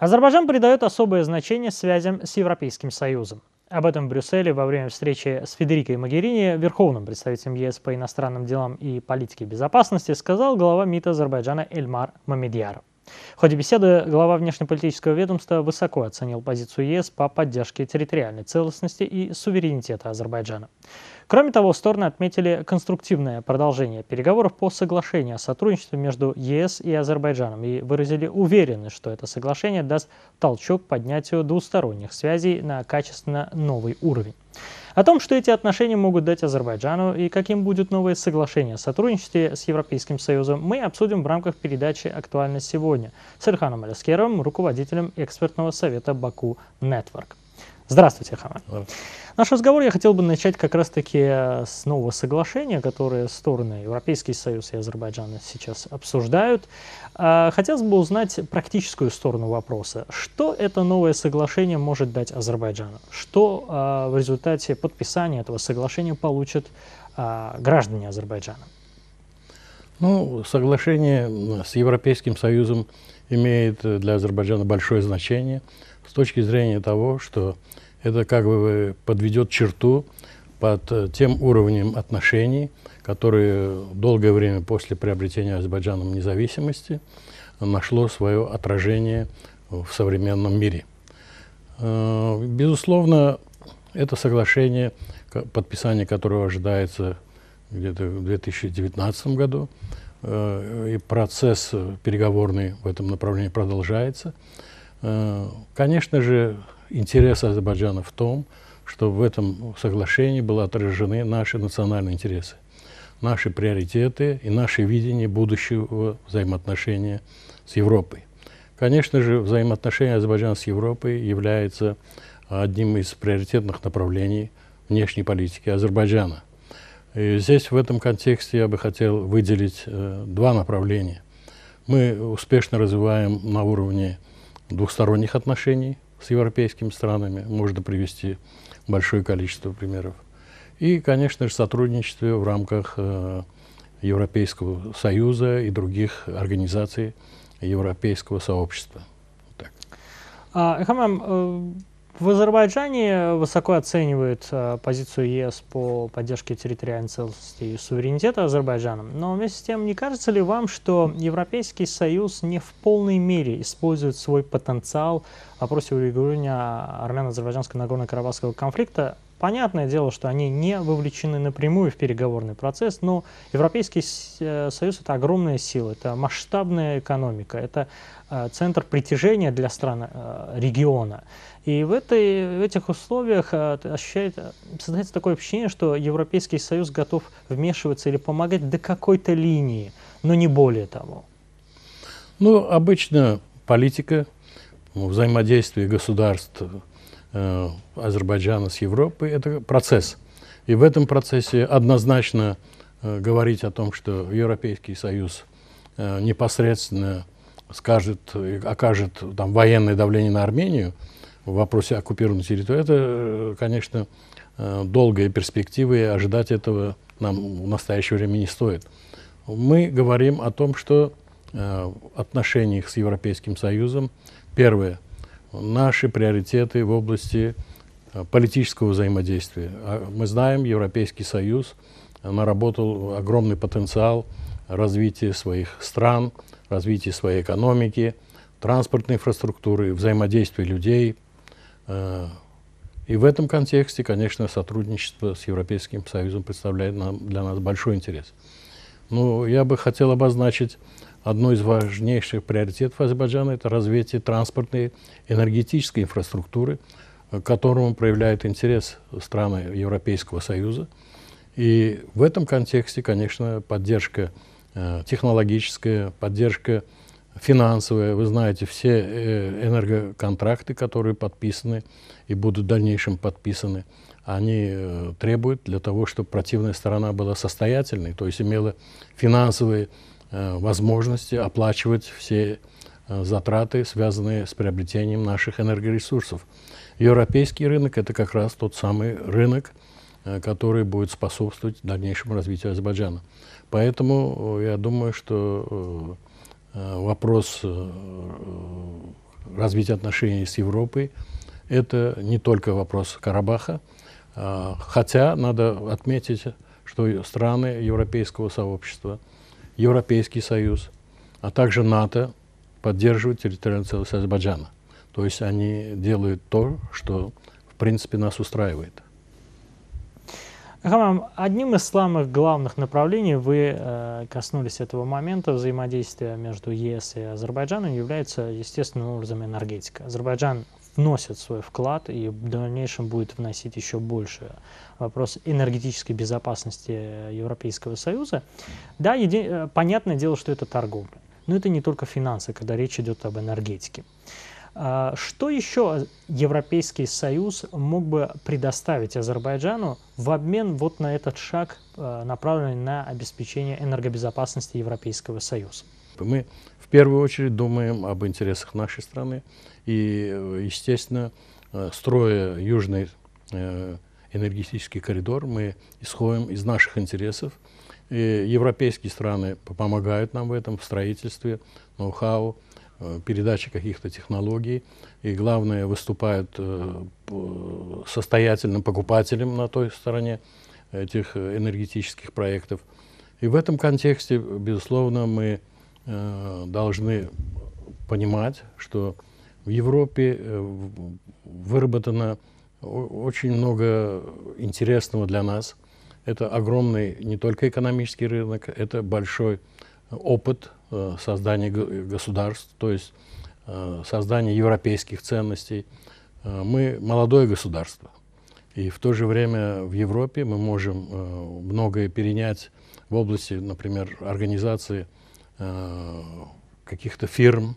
Азербайджан придает особое значение связям с Европейским Союзом. Об этом в Брюсселе во время встречи с Федерикой Магерини, верховным представителем ЕС по иностранным делам и политике безопасности, сказал глава МИД Азербайджана Эльмар Мамедьяров. В ходе беседы глава внешнеполитического ведомства высоко оценил позицию ЕС по поддержке территориальной целостности и суверенитета Азербайджана. Кроме того, стороны отметили конструктивное продолжение переговоров по соглашению о сотрудничестве между ЕС и Азербайджаном и выразили уверенность, что это соглашение даст толчок поднятию двусторонних связей на качественно новый уровень. О том, что эти отношения могут дать Азербайджану и каким будет новое соглашение о сотрудничестве с Европейским Союзом, мы обсудим в рамках передачи актуальность сегодня» с Ирханом Аляскеровым, руководителем экспертного совета «Баку Нетворк». Здравствуйте, Хама. Наш разговор я хотел бы начать как раз-таки с нового соглашения, которое стороны Европейский Союз и Азербайджан сейчас обсуждают. А, хотелось бы узнать практическую сторону вопроса. Что это новое соглашение может дать Азербайджану? Что а, в результате подписания этого соглашения получат а, граждане Азербайджана? Ну, соглашение э, с Европейским Союзом имеет э, для Азербайджана большое значение с точки зрения того, что это как бы подведет черту под э, тем уровнем отношений, которые долгое время после приобретения Азербайджаном независимости нашло свое отражение в современном мире. Э, безусловно, это соглашение, подписание которого ожидается где-то в 2019 году, э, и процесс переговорный в этом направлении продолжается. Конечно же, интерес Азербайджана в том, что в этом соглашении были отражены наши национальные интересы, наши приоритеты и наше видение будущего взаимоотношения с Европой. Конечно же, взаимоотношения Азербайджана с Европой являются одним из приоритетных направлений внешней политики Азербайджана. И здесь в этом контексте я бы хотел выделить э, два направления. Мы успешно развиваем на уровне двухсторонних отношений – с европейскими странами, можно привести большое количество примеров. И, конечно же, сотрудничество в рамках э, Европейского Союза и других организаций европейского сообщества. Так. А, Хамам, э, в Азербайджане высоко оценивают э, позицию ЕС по поддержке территориальной целостности и суверенитета Азербайджана. Но вместе с тем, не кажется ли вам, что Европейский Союз не в полной мере использует свой потенциал в вопросе урегулирования армяно-азербайджанского Нагорно-Карабахского конфликта, Понятное дело, что они не вовлечены напрямую в переговорный процесс, но Европейский э, Союз – это огромная сила, это масштабная экономика, это э, центр притяжения для стран э, региона. И в, этой, в этих условиях ощущает, создается такое ощущение, что Европейский Союз готов вмешиваться или помогать до какой-то линии, но не более того. Ну, обычно политика, взаимодействие государств – Э, Азербайджана с Европы это процесс. И в этом процессе однозначно э, говорить о том, что Европейский Союз э, непосредственно скажет, окажет там, военное давление на Армению в вопросе оккупированной территории, это, конечно, долгая перспектива, и ожидать этого нам в настоящее время не стоит. Мы говорим о том, что в отношениях с Европейским Союзом, первое – наши приоритеты в области э, политического взаимодействия. А мы знаем, Европейский Союз наработал огромный потенциал развития своих стран, развития своей экономики, транспортной инфраструктуры, взаимодействия людей. Э, и в этом контексте, конечно, сотрудничество с Европейским Союзом представляет нам, для нас большой интерес. Но ну, я бы хотел обозначить одно из важнейших приоритетов Азербайджана – это развитие транспортной энергетической инфраструктуры, к э, которому проявляет интерес страны Европейского Союза. И в этом контексте, конечно, поддержка э, технологическая, поддержка финансовая. Вы знаете, все э, энергоконтракты, которые подписаны и будут в дальнейшем подписаны, они требуют для того, чтобы противная сторона была состоятельной, то есть имела финансовые Э, возможности оплачивать все э, затраты, связанные с приобретением наших энергоресурсов. Европейский рынок – это как раз тот самый рынок, э, который будет способствовать дальнейшему развитию Азербайджана. Поэтому я думаю, что вопрос развития отношений с Европой – это не только вопрос Карабаха, а, хотя надо отметить, что страны европейского сообщества – Европейский Союз, а также НАТО поддерживают территориальную целостность Азербайджана. То есть они делают то, что в принципе нас устраивает. Хамам, одним из самых главных направлений вы э, коснулись этого момента взаимодействия между ЕС и Азербайджаном является естественным образом энергетика. Азербайджан вносят свой вклад и в дальнейшем будет вносить еще больше. Вопрос энергетической безопасности Европейского Союза. Да, еди... Э, понятное дело, что это торговля. Но это не только финансы, когда речь идет об энергетике. А, что еще Европейский Союз мог бы предоставить Азербайджану в обмен вот на этот шаг, э, направленный на обеспечение энергобезопасности Европейского Союза? Мы в первую очередь думаем об интересах нашей страны, и, э, естественно, э, строя южный э, энергетический коридор, мы исходим из наших интересов. И европейские страны помогают нам в этом, в строительстве, ноу-хау, передаче каких-то технологий. И главное, выступают состоятельным покупателем на той стороне этих энергетических проектов. И в этом контексте, безусловно, мы должны понимать, что в Европе э, выработано очень много интересного для нас. Это огромный не только экономический рынок, это большой опыт э, создания государств, то есть э, создания европейских ценностей. Мы молодое государство, и в то же время в Европе мы можем многое перенять в области, например, организации каких-то фирм,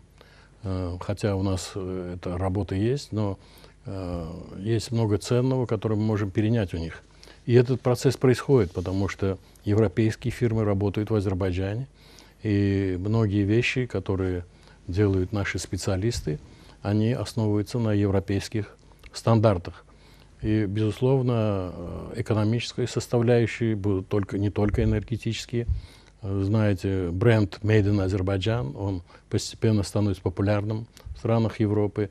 Э, хотя у нас э, эта работа есть, но э, есть много ценного, которое мы можем перенять у них. И этот процесс происходит, потому что европейские фирмы работают в Азербайджане, и многие вещи, которые делают наши специалисты, они основываются на европейских стандартах. И, безусловно, экономической составляющей будут только, не только энергетические, знаете, бренд Made in Azerbaijan, он постепенно становится популярным в странах Европы.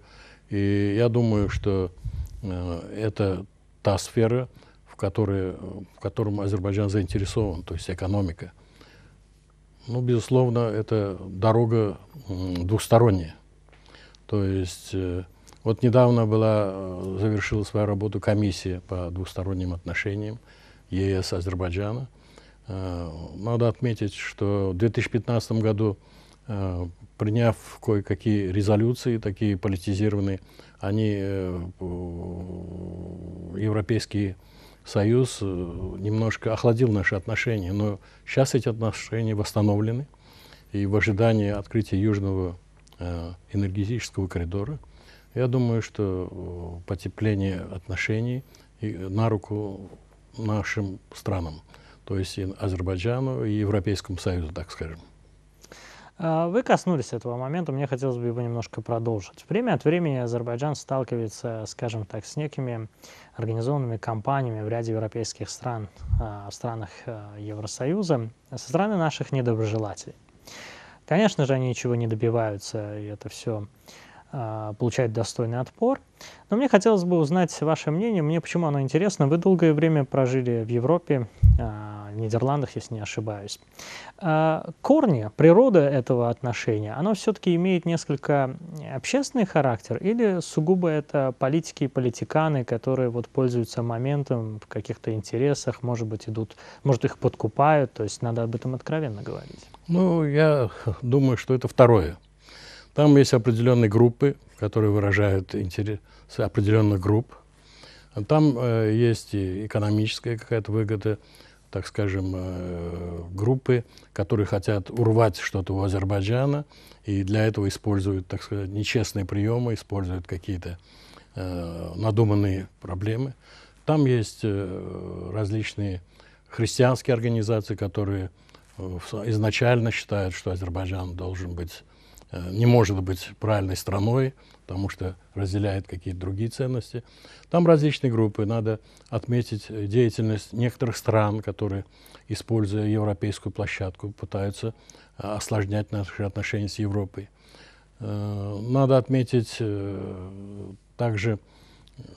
И я думаю, что э, это та сфера, в, которой, в котором Азербайджан заинтересован, то есть экономика. Ну, безусловно, это дорога двухсторонняя То есть э, вот недавно была, э, завершила свою работу комиссия по двусторонним отношениям ЕС Азербайджана – Э, надо отметить, что в 2015 году, э, приняв кое-какие резолюции, такие политизированные, они, э, Европейский Союз немножко охладил наши отношения, но сейчас эти отношения восстановлены, и в ожидании открытия Южного энергетического коридора, я думаю, что потепление отношений на руку нашим странам то есть и Азербайджану, и Европейскому Союзу, так скажем. А, вы коснулись этого момента, мне хотелось бы его немножко продолжить. Время от времени Азербайджан сталкивается, скажем так, с некими организованными компаниями в ряде европейских стран, а, в странах э, Евросоюза, со стороны наших недоброжелателей. Конечно же, они ничего не добиваются, и это все а, получает достойный отпор. Но мне хотелось бы узнать ваше мнение. Мне почему оно интересно? Вы долгое время прожили в Европе, а, в Нидерландах, если не ошибаюсь. А, корни, природа этого отношения, оно все-таки имеет несколько общественный характер или сугубо это политики и политиканы, которые вот пользуются моментом в каких-то интересах, может быть, идут, может, их подкупают, то есть надо об этом откровенно говорить. Ну, я думаю, что это второе. Там есть определенные группы, которые выражают интересы определенных групп. Там э, есть и экономическая какая-то выгода, так скажем, э, группы, которые хотят урвать что-то у Азербайджана, и для этого используют, так сказать, нечестные приемы, используют какие-то э, надуманные проблемы. Там есть э, различные христианские организации, которые э, изначально считают, что Азербайджан должен быть Э, не может быть правильной страной, потому что разделяет какие-то другие ценности. Там различные группы. Надо отметить деятельность некоторых стран, которые, используя европейскую площадку, пытаются э, осложнять наши отношения с Европой. Э, надо отметить также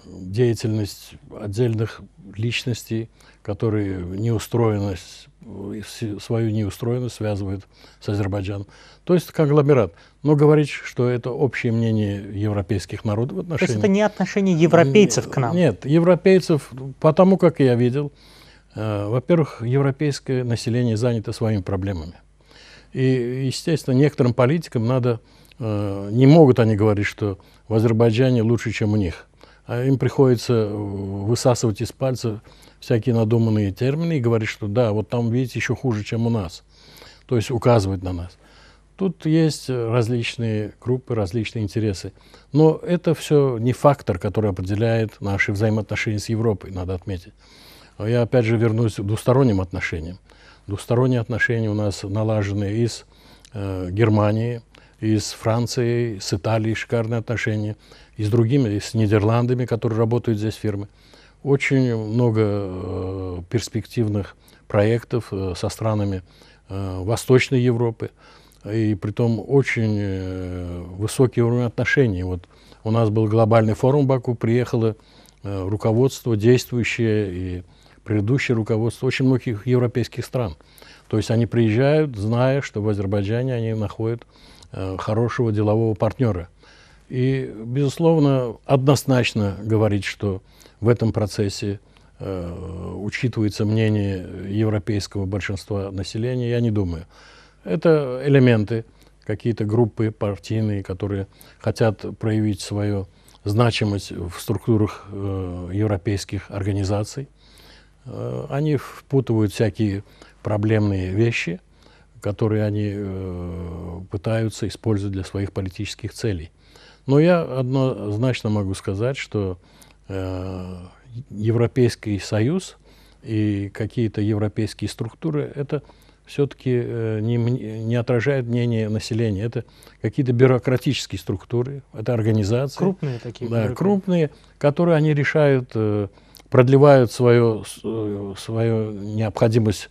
деятельность отдельных личностей, которые неустроенность, свою неустроенность связывают с Азербайджаном. То есть конгломерат. Но говорить, что это общее мнение европейских народов в отношении... То есть это не отношение европейцев к нам? Нет, европейцев, потому как я видел, э, во-первых, европейское население занято своими проблемами. И, естественно, некоторым политикам надо... Э, не могут они говорить, что в Азербайджане лучше, чем у них а им приходится э, высасывать из пальца всякие надуманные термины и говорить, что да, вот там, видите, еще хуже, чем у нас. То есть указывать на нас. Тут есть различные группы, различные интересы. Но это все не фактор, который определяет наши взаимоотношения с Европой, надо отметить. А я опять же вернусь к двусторонним отношениям. Двусторонние отношения у нас налажены из э, Германии, из Франции, с Италией шикарные отношения, и с другими, и с Нидерландами, которые работают здесь фирмы. Очень много э, перспективных проектов э, со странами э, Восточной Европы, и при том очень э, высокий уровень отношений. Вот у нас был глобальный форум в Баку, приехало э, руководство действующее и предыдущее руководство очень многих европейских стран. То есть они приезжают, зная, что в Азербайджане они находят э, хорошего делового партнера – и, безусловно, однозначно говорить, что в этом процессе э, учитывается мнение европейского большинства населения, я не думаю. Это элементы, какие-то группы партийные, которые хотят проявить свою значимость в структурах э, европейских организаций. Э, они впутывают всякие проблемные вещи, которые они э, пытаются использовать для своих политических целей. Но я однозначно могу сказать, что э, Европейский Союз и какие-то европейские структуры это все-таки э, не, не отражает мнение населения. Это какие-то бюрократические структуры, это организации. Крупные такие. Да, крупные, которые они решают, э, продлевают свою, э, свою необходимость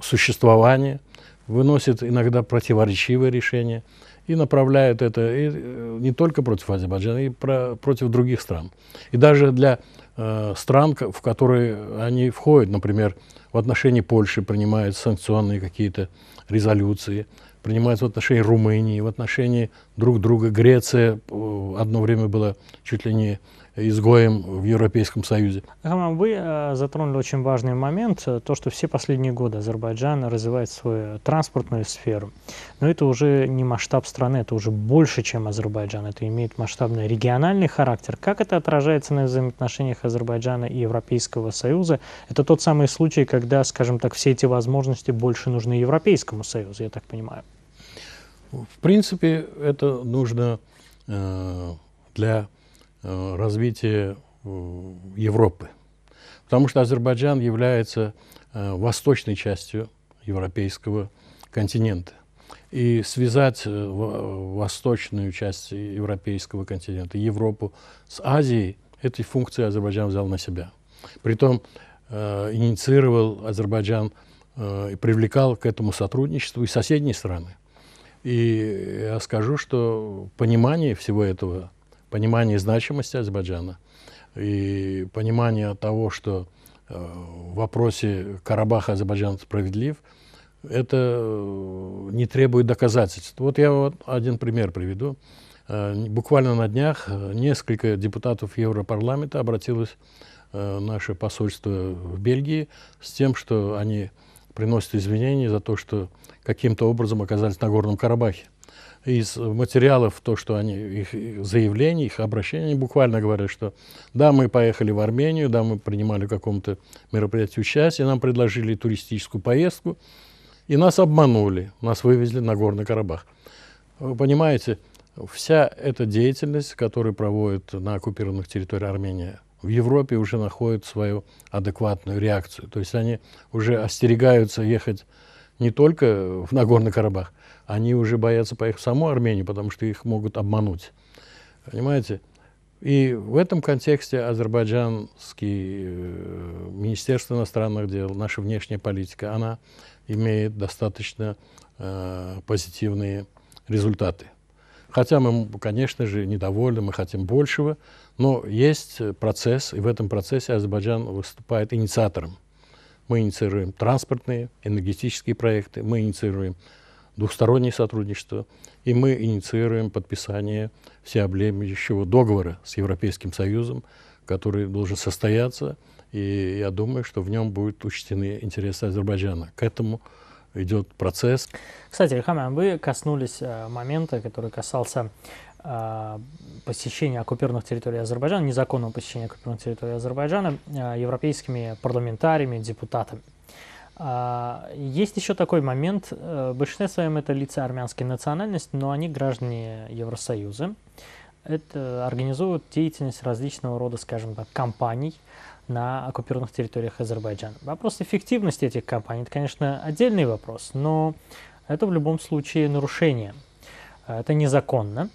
существования, выносят иногда противоречивые решения и направляют это и э, не только против Азербайджана, и про, против других стран. И даже для э, стран, в которые они входят, например, в отношении Польши принимают санкционные какие-то резолюции, принимают в отношении Румынии, в отношении друг друга. Греция э, одно время была чуть ли не изгоем в Европейском Союзе. вы э, затронули очень важный момент, э, то, что все последние годы Азербайджан развивает свою транспортную сферу. Но это уже не масштаб страны, это уже больше, чем Азербайджан. Это имеет масштабный региональный характер. Как это отражается на взаимоотношениях Азербайджана и Европейского Союза? Это тот самый случай, когда, скажем так, все эти возможности больше нужны Европейскому Союзу, я так понимаю. В принципе, это нужно э, для Э, развитие э, Европы. Потому что Азербайджан является э, восточной частью европейского континента. И связать восточную часть европейского континента, Европу с Азией, эти функции Азербайджан взял на себя. Притом э, инициировал Азербайджан и привлекал к этому сотрудничеству и соседние страны. И я скажу, что понимание всего этого понимание значимости Азербайджана и понимание того, что э, в вопросе Карабаха Азербайджан справедлив, это э, не требует доказательств. Вот я вот один пример приведу. Э, буквально на днях несколько депутатов Европарламента обратилось наше посольство в Бельгии с тем, что они приносят извинения за то, что каким-то образом оказались на Горном Карабахе из материалов, то, что они, их заявления, их обращения, они буквально говорят, что да, мы поехали в Армению, да, мы принимали в каком-то мероприятии участие, нам предложили туристическую поездку, и нас обманули, нас вывезли на Горный Карабах. Вы понимаете, вся эта деятельность, которую проводит на оккупированных территориях Армения, в Европе уже находит свою адекватную реакцию. То есть они уже остерегаются ехать не только в Нагорный Карабах, они уже боятся поехать в саму Армению, потому что их могут обмануть. Понимаете? И в этом контексте азербайджанский э, Министерство иностранных дел, наша внешняя политика, она имеет достаточно э, позитивные результаты. Хотя мы, конечно же, недовольны, мы хотим большего, но есть процесс, и в этом процессе Азербайджан выступает инициатором. Мы инициируем транспортные, энергетические проекты, мы инициируем двустороннее сотрудничество, и мы инициируем подписание всеобъемлющего договора с Европейским Союзом, который должен состояться, и я думаю, что в нем будут учтены интересы Азербайджана. К этому идет процесс. Кстати, Рахам, вы коснулись э, момента, который касался э, посещения оккупированных территорий Азербайджана, незаконного посещения оккупированных территорий Азербайджана э, европейскими парламентариями, депутатами. А, есть еще такой момент. Э, в большинстве своем это лица армянской национальности, но они граждане Евросоюза. Это организуют деятельность различного рода, скажем так, компаний на оккупированных территориях Азербайджана. Вопрос эффективности этих компаний, это, конечно, отдельный вопрос, но это в любом случае нарушение. Э, это незаконно.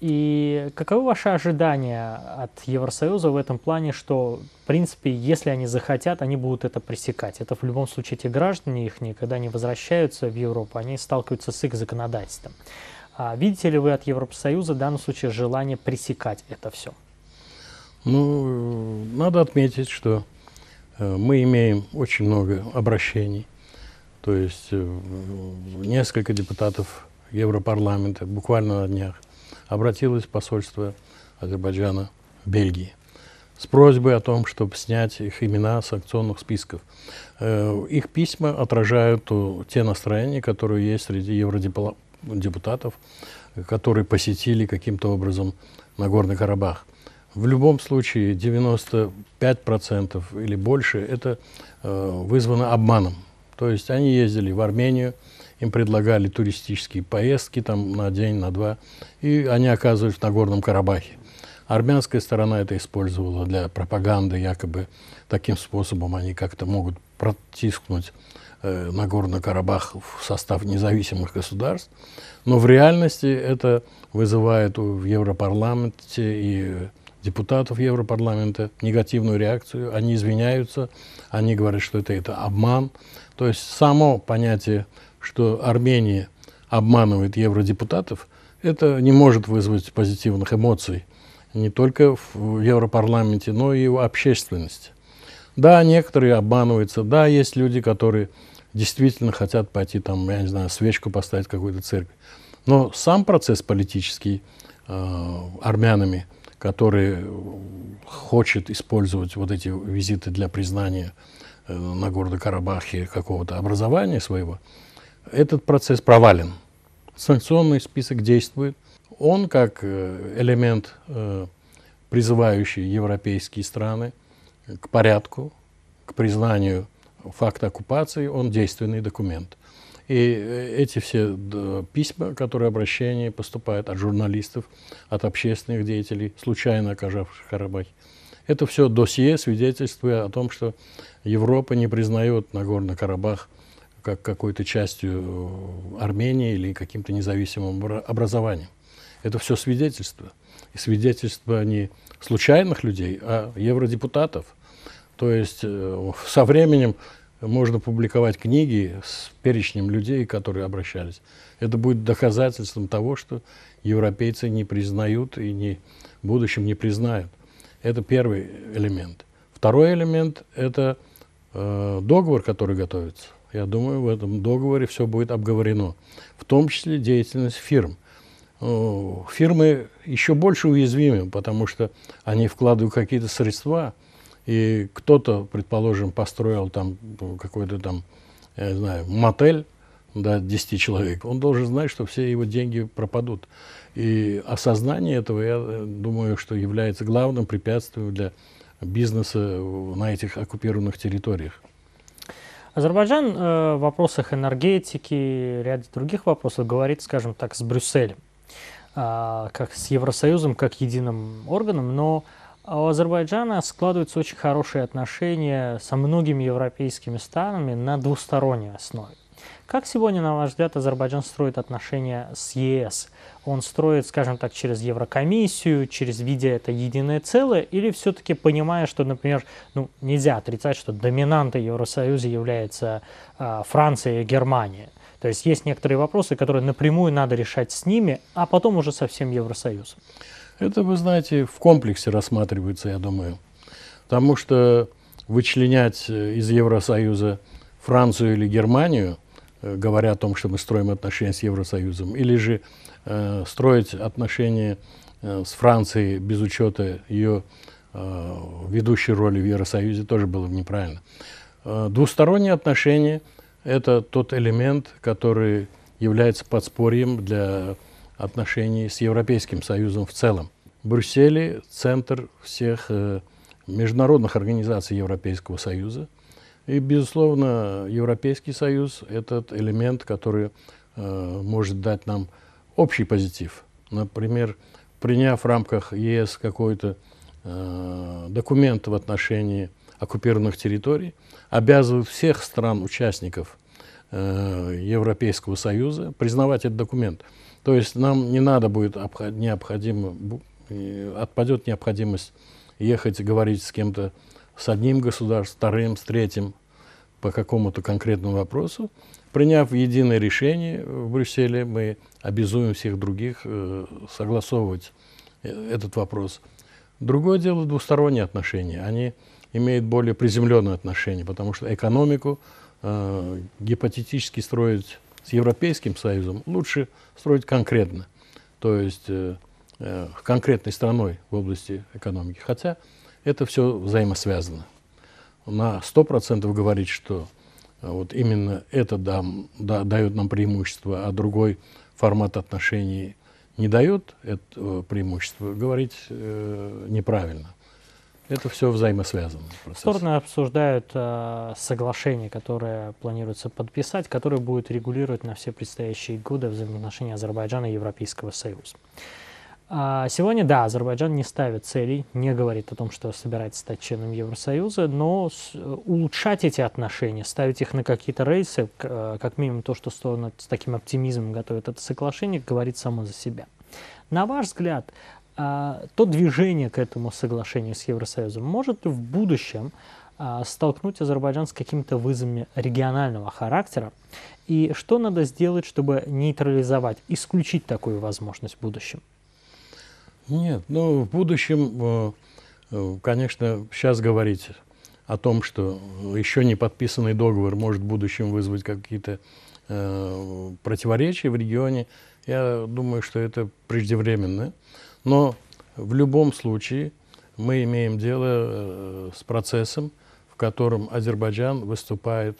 И каковы ваши ожидания от Евросоюза в этом плане, что, в принципе, если они захотят, они будут это пресекать? Это в любом случае те граждане их никогда не возвращаются в Европу, они сталкиваются с их законодательством. А видите ли вы от Евросоюза в данном случае желание пресекать это все? Ну, надо отметить, что э, мы имеем очень много обращений. То есть э, несколько депутатов Европарламента буквально на днях обратилось посольство Азербайджана в Бельгии с просьбой о том, чтобы снять их имена с санкционных списков. Э, их письма отражают э, те настроения, которые есть среди евродепутатов, которые посетили каким-то образом Нагорный Карабах. В любом случае 95% или больше это э, вызвано обманом. То есть они ездили в Армению, им предлагали туристические поездки там на день, на два, и они оказывались в Нагорном Карабахе. Армянская сторона это использовала для пропаганды, якобы таким способом они как-то могут протискнуть э, Нагорный Карабах в состав независимых государств. Но в реальности это вызывает в Европарламенте и депутатов Европарламента негативную реакцию. Они извиняются, они говорят, что это, это обман. То есть само понятие что Армения обманывает евродепутатов, это не может вызвать позитивных эмоций не только в Европарламенте, но и в общественности. Да, некоторые обманываются, да, есть люди, которые действительно хотят пойти там, я не знаю, свечку поставить в какой-то церкви. Но сам процесс политический э, армянами, который хочет использовать вот эти визиты для признания э, на Гордо Карабахе какого-то образования своего, этот процесс провален. Санкционный список действует. Он, как э, элемент, э, призывающий европейские страны к порядку, к признанию факта оккупации, он действенный документ. И э, эти все письма, которые обращения поступают от журналистов, от общественных деятелей, случайно окажавших в Карабахе, это все досье, свидетельствуя о том, что Европа не признает Нагорный Карабах как какой-то частью э, Армении или каким-то независимым образованием. Это все свидетельства. И свидетельства не случайных людей, а евродепутатов. То есть э, со временем можно публиковать книги с перечнем людей, которые обращались. Это будет доказательством того, что европейцы не признают и не, в будущем не признают. Это первый элемент. Второй элемент – это э, договор, который готовится. Я думаю, в этом договоре все будет обговорено, в том числе деятельность фирм. Э, фирмы еще больше уязвимы, потому что они вкладывают какие-то средства, и кто-то, предположим, построил там э, какой-то там, я не знаю, мотель, до 10 человек, он должен знать, что все его деньги пропадут. И осознание этого, я э, думаю, что является главным препятствием для бизнеса на этих оккупированных территориях. Азербайджан э, в вопросах энергетики, ряде других вопросов говорит, скажем так, с Брюсселем, а, как с Евросоюзом, как единым органом, но у Азербайджана складываются очень хорошие отношения со многими европейскими странами на двусторонней основе. Как сегодня, на ваш взгляд, Азербайджан строит отношения с ЕС? Он строит, скажем так, через Еврокомиссию, через видя это единое целое, или все-таки понимая, что, например, ну, нельзя отрицать, что доминантой Евросоюза является э, Франция и Германия? То есть есть некоторые вопросы, которые напрямую надо решать с ними, а потом уже со всем Евросоюзом. Это, вы знаете, в комплексе рассматривается, я думаю. Потому что вычленять э, из Евросоюза Францию или Германию – Э, говоря о том, что мы строим отношения с Евросоюзом, или же э, строить отношения э, с Францией без учета ее э, ведущей роли в Евросоюзе, тоже было бы неправильно. Э, двусторонние отношения – это тот элемент, который является подспорьем для отношений с Европейским Союзом в целом. Брюссель – центр всех э, международных организаций Европейского Союза – и, безусловно, Европейский Союз – этот элемент, который э, может дать нам общий позитив. Например, приняв в рамках ЕС какой-то э, документ в отношении оккупированных территорий, обязывает всех стран-участников э, Европейского Союза признавать этот документ. То есть нам не надо будет обход, необходимо, отпадет необходимость ехать говорить с кем-то с одним государством, вторым, с третьим по какому-то конкретному вопросу. Приняв единое решение в Брюсселе, мы обязуем всех других э, согласовывать э, этот вопрос. Другое дело двусторонние отношения. Они имеют более приземленное отношение, потому что экономику э, гипотетически строить с Европейским Союзом лучше строить конкретно, то есть э, э конкретной страной в области экономики. Хотя это все взаимосвязано. На 100% говорить, что э, вот именно это дам да, дает нам преимущество, а другой формат отношений не дает это э, преимущество, говорить э, неправильно. Это все взаимосвязано. Процесс. Стороны обсуждают э, соглашение, которое планируется подписать, которое будет регулировать на все предстоящие годы взаимоотношения Азербайджана и Европейского Союза. А сегодня, да, Азербайджан не ставит целей, не говорит о том, что собирается стать членом Евросоюза, но э, улучшать эти отношения, ставить их на какие-то рейсы, э, как минимум то, что стороны с таким оптимизмом готовят это соглашение, говорит само за себя. На ваш взгляд, а, то движение к этому соглашению с Евросоюзом может в будущем а, столкнуть Азербайджан с какими-то вызовами регионального характера? И что надо сделать, чтобы нейтрализовать, исключить такую возможность в будущем? Нет, ну в будущем, э, э, конечно, сейчас говорить о том, что еще не подписанный договор может в будущем вызвать какие-то э, противоречия в регионе, я думаю, что это преждевременно. Но в любом случае мы имеем дело э, с процессом, в котором Азербайджан выступает,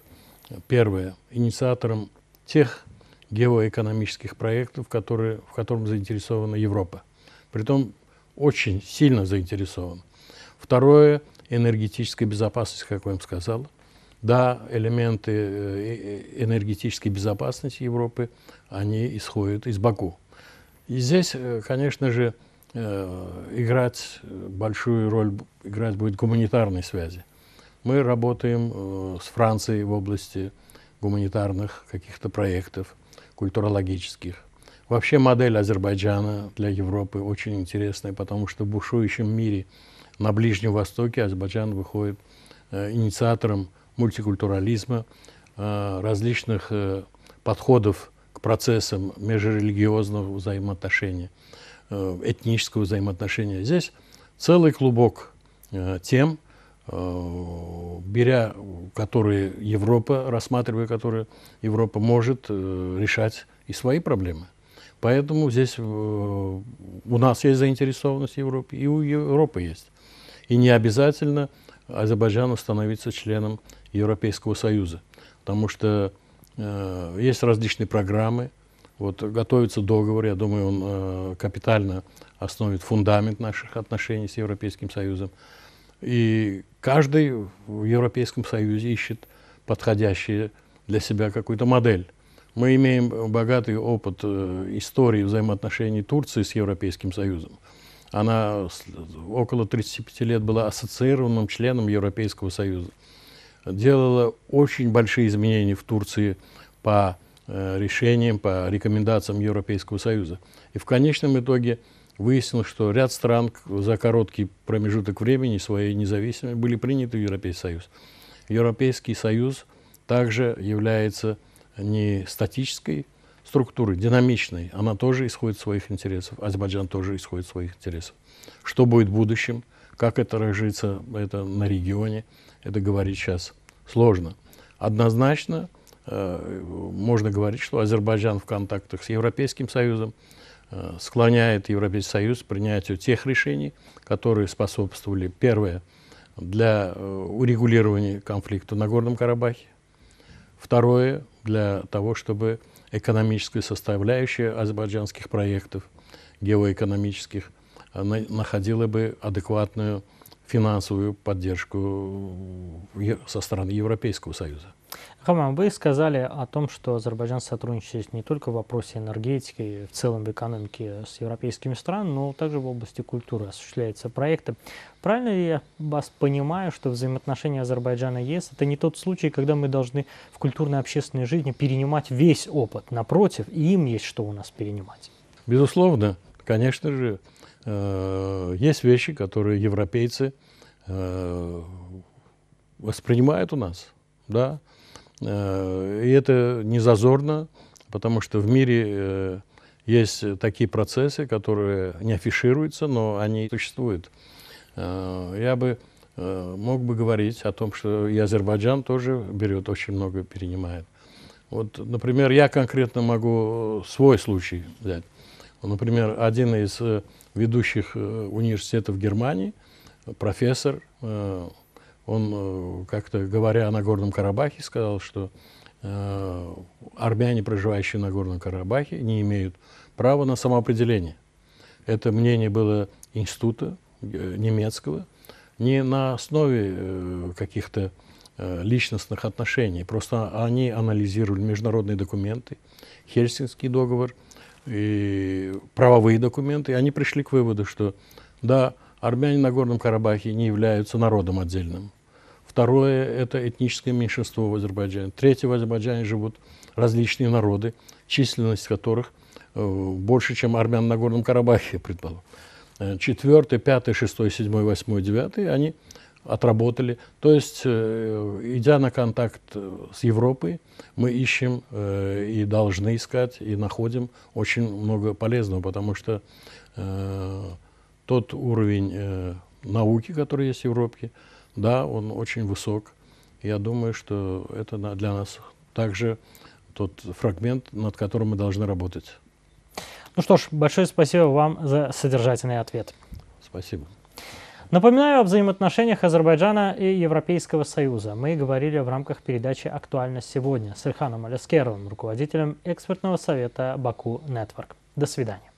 первое, инициатором тех геоэкономических проектов, которые, в котором заинтересована Европа притом очень сильно заинтересован. Второе – энергетическая безопасность, как я вам сказал. Да, элементы э, энергетической безопасности Европы, они исходят из Баку. И здесь, э, конечно же, э, играть большую роль играть будет гуманитарной связи. Мы работаем с Францией в области гуманитарных каких-то проектов, культурологических. Вообще модель Азербайджана для Европы очень интересная, потому что в бушующем мире на Ближнем Востоке Азербайджан выходит э, инициатором мультикультурализма, э, различных э, подходов к процессам межрелигиозного взаимоотношения, этнического взаимоотношения. Здесь целый клубок тем, беря которые Европа, рассматривая которые Европа может решать и свои проблемы. Поэтому здесь э, у нас есть заинтересованность Европы, и у Европы есть. И не обязательно Азербайджану становиться членом Европейского Союза, потому что э, есть различные программы, вот готовится договор, я думаю, он э, капитально основит фундамент наших отношений с Европейским Союзом. И каждый в Европейском Союзе ищет подходящие для себя какую-то модель. Мы имеем богатый опыт э, истории взаимоотношений Турции с Европейским Союзом. Она около 35 лет была ассоциированным членом Европейского Союза. Делала очень большие изменения в Турции по э, решениям, по рекомендациям Европейского Союза. И в конечном итоге выяснилось, что ряд стран за короткий промежуток времени своей независимости были приняты в Европейский Союз. Европейский Союз также является не статической структуры, динамичной, она тоже исходит из своих интересов, Азербайджан тоже исходит из своих интересов. Что будет в будущем, как это разжится это на регионе, это говорить сейчас сложно. Однозначно э, можно говорить, что Азербайджан в контактах с Европейским Союзом э, склоняет Европейский Союз к принятию тех решений, которые способствовали, первое, для э, урегулирования конфликта на Горном Карабахе, второе, для того, чтобы экономическую составляющая азербайджанских проектов, геоэкономических, э, находила бы адекватную финансовую поддержку э, со стороны Европейского Союза. Хамам, вы сказали о том, что Азербайджан сотрудничает не только в вопросе энергетики, в целом в экономике с европейскими странами, но также в области культуры осуществляются проекты. Правильно ли я вас понимаю, что взаимоотношения Азербайджана и ЕС это не тот случай, когда мы должны в культурной общественной жизни перенимать весь опыт, напротив, и им есть что у нас перенимать? Безусловно, конечно же, э, есть вещи, которые европейцы э, воспринимают у нас, да, Э, и это не зазорно, потому что в мире э, есть такие процессы, которые не афишируются, но они существуют. Э, я бы мог бы говорить о том, что и Азербайджан тоже берет, очень много перенимает. Вот, например, я конкретно могу свой случай взять. Например, один из ведущих университетов Германии, профессор он э, как-то, говоря о Нагорном Карабахе, сказал, что э, армяне, проживающие на Горном Карабахе, не имеют права на самоопределение. Это мнение было института э, немецкого, не на основе э, каких-то э, личностных отношений. Просто они анализировали международные документы, Хельсинский договор и правовые документы. И они пришли к выводу, что да, армяне на Горном Карабахе не являются народом отдельным. Второе – это этническое меньшинство в Азербайджане. Третье – в Азербайджане живут различные народы, численность которых э, больше, чем армян на Горном Карабахе, предположим. Э, Четвертый, пятый, шестой, седьмой, восьмой, девятый, они отработали. То есть, э, идя на контакт с Европой, мы ищем и должны искать, и находим очень много полезного, потому что тот уровень науки, который есть в Европе, да, он очень высок. Я думаю, что это для нас также тот фрагмент, над которым мы должны работать. Ну что ж, большое спасибо вам за содержательный ответ. Спасибо. Напоминаю о взаимоотношениях Азербайджана и Европейского Союза. Мы говорили в рамках передачи «Актуально сегодня» с Ильханом Аляскеровым, руководителем экспертного совета «Баку Нетворк». До свидания.